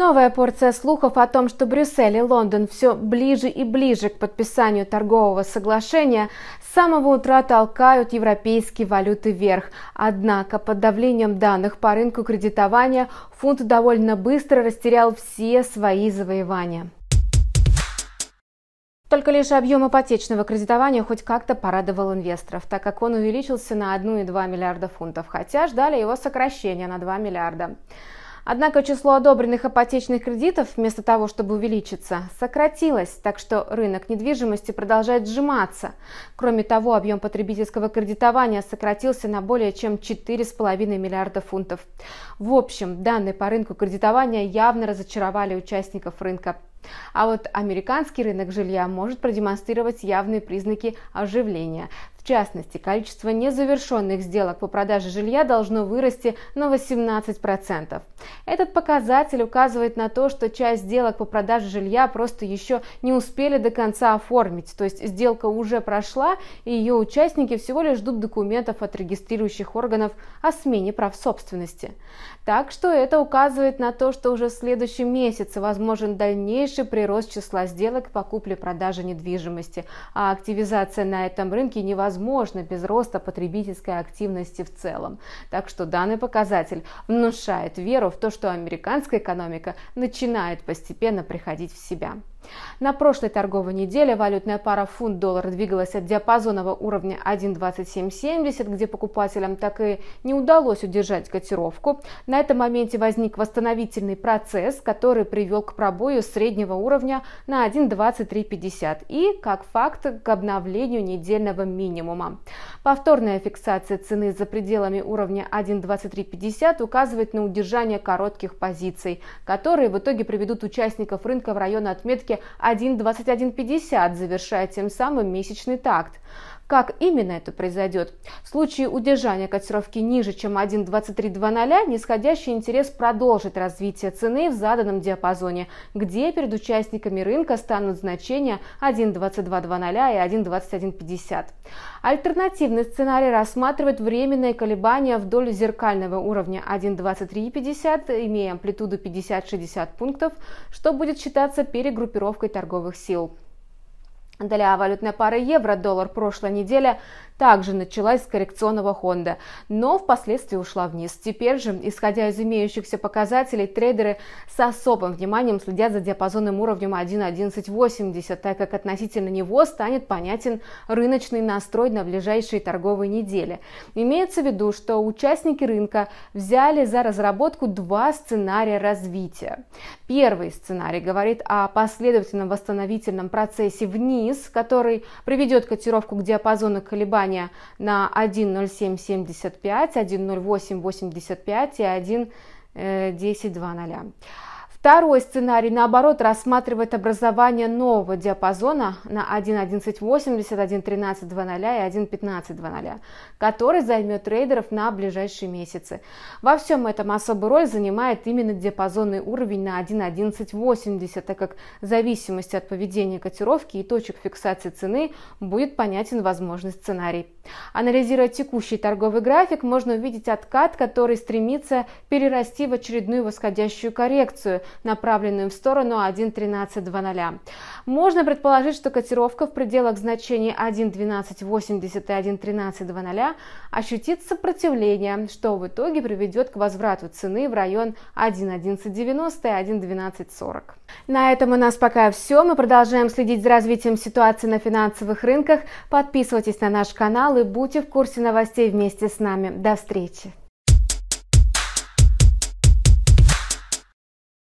Новая порция слухов о том, что Брюссель и Лондон все ближе и ближе к подписанию торгового соглашения, с самого утра толкают европейские валюты вверх. Однако под давлением данных по рынку кредитования фунт довольно быстро растерял все свои завоевания. Только лишь объем ипотечного кредитования хоть как-то порадовал инвесторов, так как он увеличился на 1,2 миллиарда фунтов, хотя ждали его сокращения на 2 миллиарда. Однако число одобренных ипотечных кредитов, вместо того, чтобы увеличиться, сократилось, так что рынок недвижимости продолжает сжиматься. Кроме того, объем потребительского кредитования сократился на более чем 4,5 миллиарда фунтов. В общем, данные по рынку кредитования явно разочаровали участников рынка. А вот американский рынок жилья может продемонстрировать явные признаки оживления частности, количество незавершенных сделок по продаже жилья должно вырасти на 18%. Этот показатель указывает на то, что часть сделок по продаже жилья просто еще не успели до конца оформить, то есть сделка уже прошла, и ее участники всего лишь ждут документов от регистрирующих органов о смене прав собственности. Так что это указывает на то, что уже в следующем месяце возможен дальнейший прирост числа сделок по купле-продаже недвижимости, а активизация на этом рынке невозможна невозможно без роста потребительской активности в целом. Так что данный показатель внушает веру в то, что американская экономика начинает постепенно приходить в себя. На прошлой торговой неделе валютная пара фунт-доллар двигалась от диапазонного уровня 1.2770, где покупателям так и не удалось удержать котировку. На этом моменте возник восстановительный процесс, который привел к пробою среднего уровня на 1.2350 и, как факт, к обновлению недельного минимума. Повторная фиксация цены за пределами уровня 1.2350 указывает на удержание коротких позиций, которые в итоге приведут участников рынка в район отметки 1.2150, завершая тем самым месячный такт. Как именно это произойдет? В случае удержания котировки ниже, чем 1.2320, нисходящий интерес продолжит развитие цены в заданном диапазоне, где перед участниками рынка станут значения 1.2220 и 1.2150. Альтернативный сценарий рассматривает временные колебания вдоль зеркального уровня 1.2350, имея амплитуду 50-60 пунктов, что будет считаться перегруппировкой торговых сил. Для валютной пары евро-доллар прошлой неделя также началась с коррекционного хонда, но впоследствии ушла вниз. Теперь же, исходя из имеющихся показателей, трейдеры с особым вниманием следят за диапазонным уровнем 1.1180, так как относительно него станет понятен рыночный настрой на ближайшие торговые недели. Имеется в виду, что участники рынка взяли за разработку два сценария развития. Первый сценарий говорит о последовательном восстановительном процессе вниз, вниз, который приведет котировку к диапазону колебания на 1.0775, 1.0885 и 1.1020. Второй сценарий, наоборот, рассматривает образование нового диапазона на 1.11.80, 1.13.00 и 1.15.00, который займет трейдеров на ближайшие месяцы. Во всем этом особую роль занимает именно диапазонный уровень на 1.11.80, так как зависимость от поведения котировки и точек фиксации цены будет понятен возможный сценарий. Анализируя текущий торговый график, можно увидеть откат, который стремится перерасти в очередную восходящую коррекцию – направленную в сторону 1.13.00. Можно предположить, что котировка в пределах значений 1.12.80 и 1.13.00 ощутит сопротивление, что в итоге приведет к возврату цены в район 1.11.90 и 1.12.40. На этом у нас пока все. Мы продолжаем следить за развитием ситуации на финансовых рынках. Подписывайтесь на наш канал и будьте в курсе новостей вместе с нами. До встречи!